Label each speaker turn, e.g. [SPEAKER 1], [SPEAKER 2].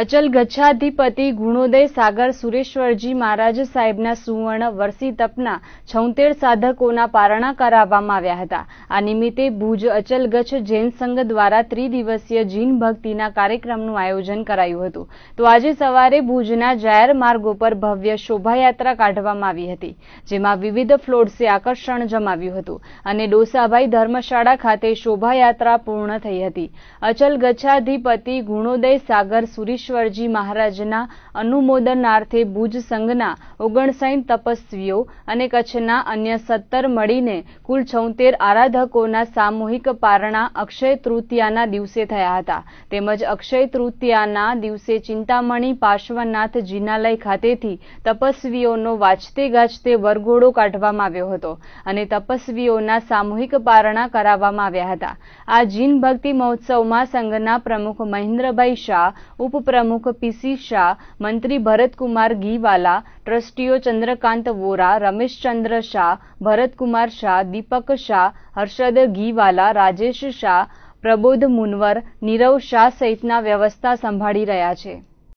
[SPEAKER 1] અચલ ગચ્છાધિપતિ ગુણોદય સાગર સુરેશ્વરજી મહારાજ સાહેબના સુવર્ણ વર્ષી તપના છૌતેર સાધકોના પારણા કરાવવામાં આવ્યા હતા આ નિમિત્તે ભુજ અચલ ગચ્છ જૈન સંઘ દ્વારા ત્રિદિવસીય જીન ભક્તિના કાર્યક્રમનું આયોજન કરાયું હતું તો આજે સવારે ભુજના જાહેર માર્ગો પર ભવ્ય શોભાયાત્રા કાઢવામાં આવી હતી જેમાં વિવિધ ફ્લોટ્સે આકર્ષણ જમાવ્યું હતું અને ડોસાભાઈ ધર્મશાળા ખાતે શોભાયાત્રા પૂર્ણ થઈ હતી અચલ ગચ્છાધિપતિ ગુણોદય સાગર સુરેશ જ્ઞાનેશ્વરજી મહારાજના અનુમોદનાર્થે ભુજ સંઘના ઓગણસાઈઠ તપસ્વીઓ અને કચ્છના અન્ય સત્તર મળીને કુલ છોતેર આરાધકોના સામૂહિક પારણા અક્ષય તૃતીયાના દિવસે થયા હતા તેમજ અક્ષય તૃતીયાના દિવસે ચિંતામણી પાર્શ્વનાથજીના લય ખાતેથી તપસ્વીઓનો વાંચતે ગાજતે વરઘોડો કાઢવામાં આવ્યો હતો અને તપસ્વીઓના સામૂહિક પારણા કરાવવામાં આવ્યા હતા આ જીન ભક્તિ મહોત્સવમાં સંઘના પ્રમુખ મહેન્દ્રભાઈ શાહ ઉપ પ્રમુખ પીસી શાહ મંત્રી ભરતકુમાર ગીવાલા ટ્રસ્ટીઓ ચંદ્રકાંત વોરા રમેશચંદ્ર શાહ ભરતકુમાર શાહ દીપક શાહ હર્ષદ ગીવાલા રાજેશ શાહ પ્રબોધ મુનવર નીરવ શાહ સહિતના વ્યવસ્થા સંભાળી રહ્યા છે